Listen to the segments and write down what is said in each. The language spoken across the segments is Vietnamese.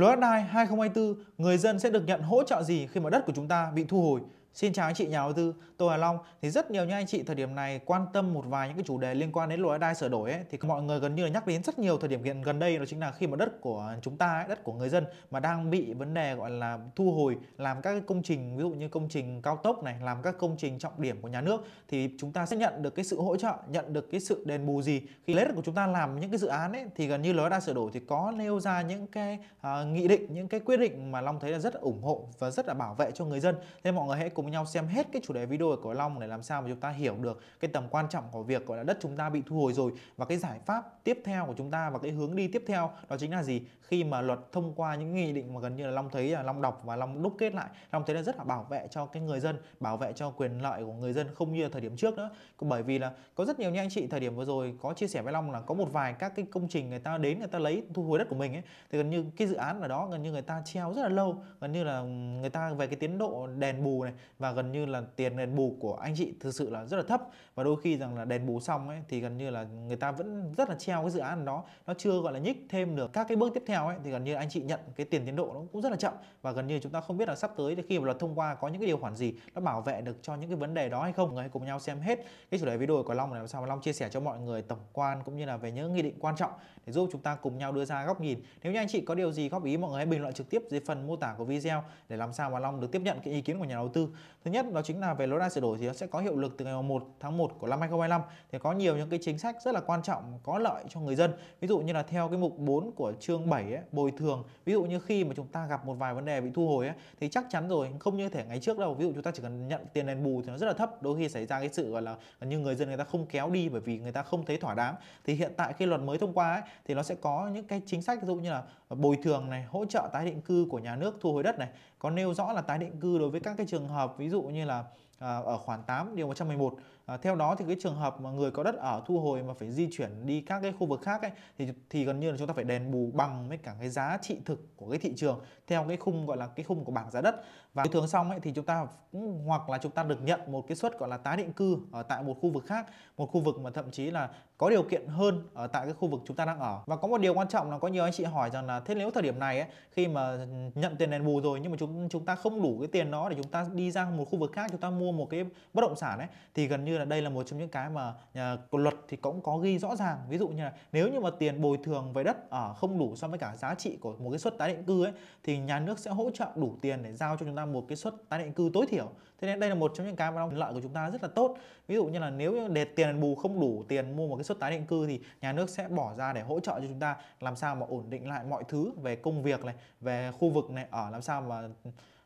Luật đất đai 2024, người dân sẽ được nhận hỗ trợ gì khi mà đất của chúng ta bị thu hồi Xin chào anh chị nhà đầu tư, tôi là Long. Thì rất nhiều những anh chị thời điểm này quan tâm một vài những cái chủ đề liên quan đến luật đai sửa đổi ấy, thì mọi người gần như là nhắc đến rất nhiều thời điểm hiện gần đây đó chính là khi mà đất của chúng ta, ấy, đất của người dân mà đang bị vấn đề gọi là thu hồi làm các công trình ví dụ như công trình cao tốc này, làm các công trình trọng điểm của nhà nước thì chúng ta sẽ nhận được cái sự hỗ trợ, nhận được cái sự đền bù gì khi lấy đất của chúng ta làm những cái dự án ấy thì gần như luật đai sửa đổi thì có nêu ra những cái uh, nghị định, những cái quyết định mà Long thấy là rất là ủng hộ và rất là bảo vệ cho người dân. Thế mọi người hãy cùng cùng nhau xem hết cái chủ đề video của Long để làm sao mà chúng ta hiểu được cái tầm quan trọng của việc gọi là đất chúng ta bị thu hồi rồi và cái giải pháp tiếp theo của chúng ta và cái hướng đi tiếp theo đó chính là gì khi mà luật thông qua những nghị định mà gần như là Long thấy là Long đọc và Long đúc kết lại Long thấy là rất là bảo vệ cho cái người dân bảo vệ cho quyền lợi của người dân không như là thời điểm trước nữa bởi vì là có rất nhiều những anh chị thời điểm vừa rồi có chia sẻ với Long là có một vài các cái công trình người ta đến người ta lấy thu hồi đất của mình ấy thì gần như cái dự án ở đó gần như người ta treo rất là lâu gần như là người ta về cái tiến độ đèn bù này và gần như là tiền đền bù của anh chị thực sự là rất là thấp và đôi khi rằng là đền bù xong ấy thì gần như là người ta vẫn rất là treo cái dự án đó nó chưa gọi là nhích thêm được các cái bước tiếp theo ấy thì gần như anh chị nhận cái tiền tiến độ nó cũng rất là chậm và gần như chúng ta không biết là sắp tới thì khi mà luật thông qua có những cái điều khoản gì nó bảo vệ được cho những cái vấn đề đó hay không người hãy cùng nhau xem hết cái chủ đề video của Long này làm sao mà Long chia sẻ cho mọi người tổng quan cũng như là về những nghị định quan trọng để giúp chúng ta cùng nhau đưa ra góc nhìn nếu như anh chị có điều gì góp ý mọi người hãy bình luận trực tiếp dưới phần mô tả của video để làm sao mà Long được tiếp nhận cái ý kiến của nhà đầu tư Thứ nhất đó chính là về luật đa sửa đổi thì nó sẽ có hiệu lực từ ngày 1 tháng 1 của năm 2025 thì có nhiều những cái chính sách rất là quan trọng có lợi cho người dân. Ví dụ như là theo cái mục 4 của chương 7 ấy, bồi thường, ví dụ như khi mà chúng ta gặp một vài vấn đề bị thu hồi ấy, thì chắc chắn rồi không như thể ngày trước đâu. Ví dụ chúng ta chỉ cần nhận tiền đền bù thì nó rất là thấp, đôi khi xảy ra cái sự gọi là như người dân người ta không kéo đi bởi vì người ta không thấy thỏa đáng. Thì hiện tại khi luật mới thông qua ấy, thì nó sẽ có những cái chính sách ví dụ như là bồi thường này, hỗ trợ tái định cư của nhà nước thu hồi đất này, có nêu rõ là tái định cư đối với các cái trường hợp hợp ví dụ như là à, ở khoản 8 điều 111 À, theo đó thì cái trường hợp mà người có đất ở thu hồi mà phải di chuyển đi các cái khu vực khác ấy thì thì gần như là chúng ta phải đền bù bằng với cả cái giá trị thực của cái thị trường theo cái khung gọi là cái khung của bảng giá đất và thường xong ấy thì chúng ta cũng hoặc là chúng ta được nhận một cái suất gọi là tái định cư ở tại một khu vực khác một khu vực mà thậm chí là có điều kiện hơn ở tại cái khu vực chúng ta đang ở và có một điều quan trọng là có nhiều anh chị hỏi rằng là thế nếu thời điểm này ấy, khi mà nhận tiền đền bù rồi nhưng mà chúng chúng ta không đủ cái tiền đó để chúng ta đi ra một khu vực khác chúng ta mua một cái bất động sản ấy thì gần như như là đây là một trong những cái mà nhà luật thì cũng có ghi rõ ràng ví dụ như là nếu như mà tiền bồi thường về đất ở à, không đủ so với cả giá trị của một cái suất tái định cư ấy thì nhà nước sẽ hỗ trợ đủ tiền để giao cho chúng ta một cái suất tái định cư tối thiểu thế nên đây là một trong những cái mà lợi của chúng ta rất là tốt ví dụ như là nếu để tiền bù không đủ tiền mua một cái suất tái định cư thì nhà nước sẽ bỏ ra để hỗ trợ cho chúng ta làm sao mà ổn định lại mọi thứ về công việc này về khu vực này ở làm sao mà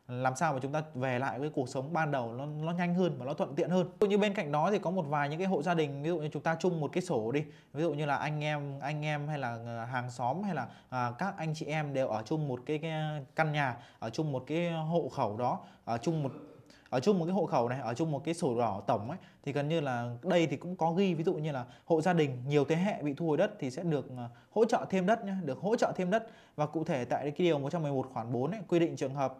làm sao mà chúng ta về lại với cuộc sống ban đầu nó nó nhanh hơn và nó thuận tiện hơn. Ví dụ như bên cạnh đó thì có một vài những cái hộ gia đình ví dụ như chúng ta chung một cái sổ đi. Ví dụ như là anh em anh em hay là ờ, hàng xóm hay là à, các anh chị em đều ở chung một cái, cái căn nhà, ở chung một cái hộ khẩu đó, ở chung một ở chung một cái hộ khẩu này ở chung một cái sổ đỏ tổng ấy thì gần như là đây thì cũng có ghi ví dụ như là hộ gia đình nhiều thế hệ bị thu hồi đất thì sẽ được ờ, hỗ trợ thêm đất nhé được hỗ trợ thêm đất và cụ thể tại cái điều 111 khoản 4 ấy, quy định trường hợp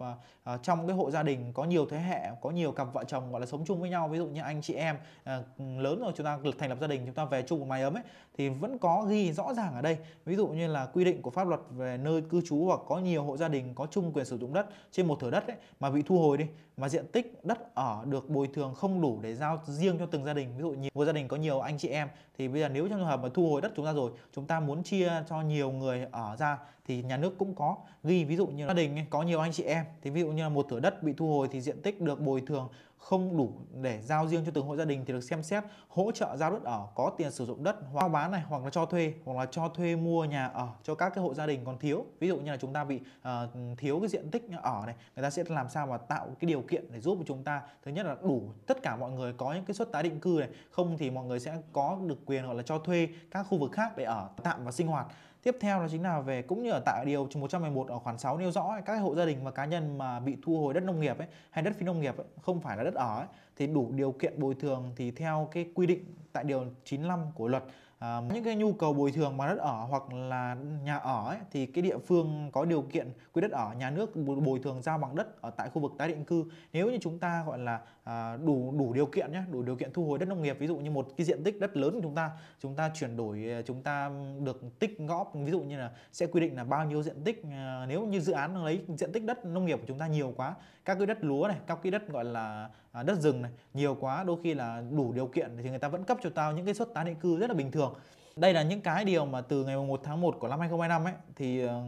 uh, trong cái hộ gia đình có nhiều thế hệ có nhiều cặp vợ chồng gọi là sống chung với nhau ví dụ như anh chị em uh, lớn rồi chúng ta thành lập gia đình chúng ta về chung một mái ấm ấy thì vẫn có ghi rõ ràng ở đây ví dụ như là quy định của pháp luật về nơi cư trú hoặc có nhiều hộ gia đình có chung quyền sử dụng đất trên một thửa đất ấy, mà bị thu hồi đi và diện tích đất ở được bồi thường không đủ để giao riêng cho từng gia đình ví dụ như một gia đình có nhiều anh chị em thì bây giờ nếu trong trường hợp mà thu hồi đất chúng ta rồi chúng ta muốn chia cho nhiều người ở ra thì nhà nước cũng có ghi ví dụ như gia đình có nhiều anh chị em thì ví dụ như là một thửa đất bị thu hồi thì diện tích được bồi thường không đủ để giao riêng cho từng hộ gia đình thì được xem xét hỗ trợ giao đất ở có tiền sử dụng đất hoặc bán này hoặc là cho thuê hoặc là cho thuê mua nhà ở cho các cái hộ gia đình còn thiếu ví dụ như là chúng ta bị uh, thiếu cái diện tích ở này người ta sẽ làm sao mà tạo cái điều kiện để giúp cho chúng ta thứ nhất là đủ tất cả mọi người có những cái suất tái định cư này không thì mọi người sẽ có được quyền gọi là cho thuê các khu vực khác để ở tạm và sinh hoạt Tiếp theo là chính là về cũng như ở tại điều 111 ở khoản 6 nêu rõ các hộ gia đình và cá nhân mà bị thu hồi đất nông nghiệp ấy, hay đất phi nông nghiệp ấy, không phải là đất ở ấy, thì đủ điều kiện bồi thường thì theo cái quy định tại điều 95 của luật à, những cái nhu cầu bồi thường mà đất ở hoặc là nhà ở ấy, thì cái địa phương có điều kiện quy đất ở nhà nước bồi thường giao bằng đất ở tại khu vực tái định cư nếu như chúng ta gọi là à, đủ đủ điều kiện nhé đủ điều kiện thu hồi đất nông nghiệp ví dụ như một cái diện tích đất lớn của chúng ta chúng ta chuyển đổi ờ, chúng ta được tích góp ví dụ như là sẽ quy định là bao nhiêu diện tích à, nếu như dự án lấy diện tích đất nông nghiệp của chúng ta nhiều quá các cái đất lúa này các cái đất gọi là À, đất rừng này nhiều quá đôi khi là đủ điều kiện thì người ta vẫn cấp cho tao những cái suất tái định cư rất là bình thường đây là những cái điều mà từ ngày 1 tháng 1 của năm 2025 ấy thì ờ,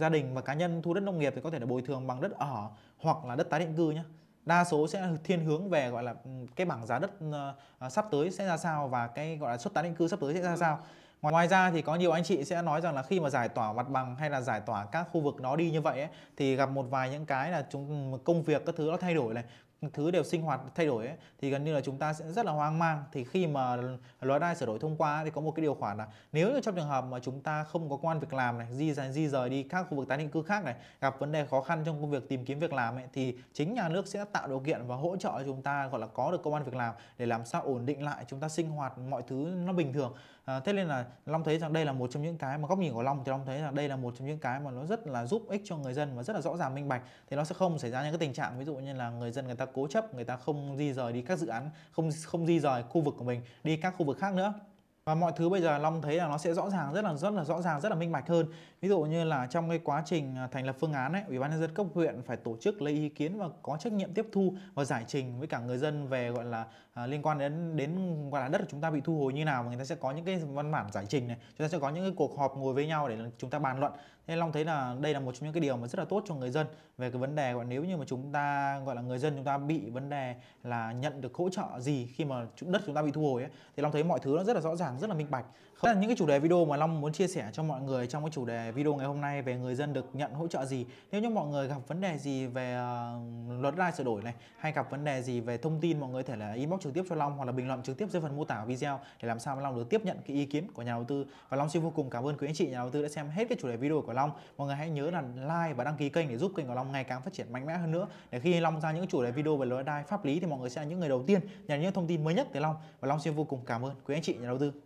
gia đình và cá nhân thu đất nông nghiệp thì có thể là bồi thường bằng đất ở hoặc là đất tái định cư nhé đa số sẽ thiên hướng về gọi là cái bảng giá đất ờ, ờ, sắp tới sẽ ra sao và cái gọi là suất tái định cư sắp tới sẽ ra ừ. sao Ngoài ra thì có nhiều anh chị sẽ nói rằng là khi mà giải tỏa mặt bằng hay là giải tỏa các khu vực nó đi như vậy ấy, thì gặp một vài những cái là chúng công việc các thứ nó thay đổi này thứ đều sinh hoạt thay đổi ấy, thì gần như là chúng ta sẽ rất là hoang mang thì khi mà luật đai sửa đổi thông qua thì có một cái điều khoản là nếu như trong trường hợp mà chúng ta không có quan việc làm này di rời di rời đi các khu vực tái định cư khác này gặp vấn đề khó khăn trong công việc tìm kiếm việc làm ấy, thì chính nhà nước sẽ tạo điều kiện và hỗ trợ chúng ta gọi là có được công an việc làm để làm sao ổn định lại chúng ta sinh hoạt mọi thứ nó bình thường Ờ, thế nên là long thấy rằng đây là một trong những cái mà góc nhìn của long thì long thấy rằng đây là một trong những cái mà nó rất là giúp ích cho người dân và rất là rõ ràng minh bạch thì nó sẽ không xảy ra những cái tình trạng ví dụ như là người dân người ta cố chấp người ta không di rời đi các dự án không không di rời khu vực của mình đi các khu vực khác nữa và mọi thứ bây giờ Long thấy là nó sẽ rõ ràng rất là rất là rõ ràng rất là minh bạch hơn ví dụ như là trong cái quá trình à, thành lập phương án ấy ủy ban nhân dân cấp huyện phải tổ chức lấy ý kiến và có trách nhiệm tiếp thu và giải trình với cả người dân về gọi là à, liên quan đến đến gọi là đất của chúng ta bị thu hồi như nào và người ta sẽ có những cái văn bản giải trình này chúng ta sẽ có những cái cuộc họp ngồi với nhau để chúng ta bàn luận nên Long thấy là đây là một trong những cái điều mà rất là tốt cho người dân về cái vấn đề gọi nếu như mà chúng ta gọi là người dân chúng ta bị vấn đề là nhận được hỗ trợ gì khi mà đất chúng ta bị thu hồi ấy, thì Long thấy mọi thứ nó rất là rõ ràng ràng rất là minh bạch không là những cái chủ đề video mà long muốn chia sẻ cho mọi người trong cái chủ đề video ngày hôm nay về người dân được nhận hỗ trợ gì nếu như mọi người gặp vấn đề gì về uh, luật lai sửa đổi này hay gặp vấn đề gì về thông tin mọi người thể là inbox trực tiếp cho long hoặc là bình luận trực tiếp dưới phần mô tả video để làm sao mà long được tiếp nhận cái ý kiến của nhà đầu tư và long xin vô cùng cảm ơn quý anh chị nhà đầu tư đã xem hết cái chủ đề video của long mọi người hãy nhớ là like và đăng ký kênh để giúp kênh của long ngày càng phát triển mạnh mẽ hơn nữa để khi long ra những chủ đề video về luật đai pháp lý thì mọi người sẽ là những người đầu tiên nhận những thông tin mới nhất từ long và long xin vô cùng cảm ơn quý anh chị nhà đầu tư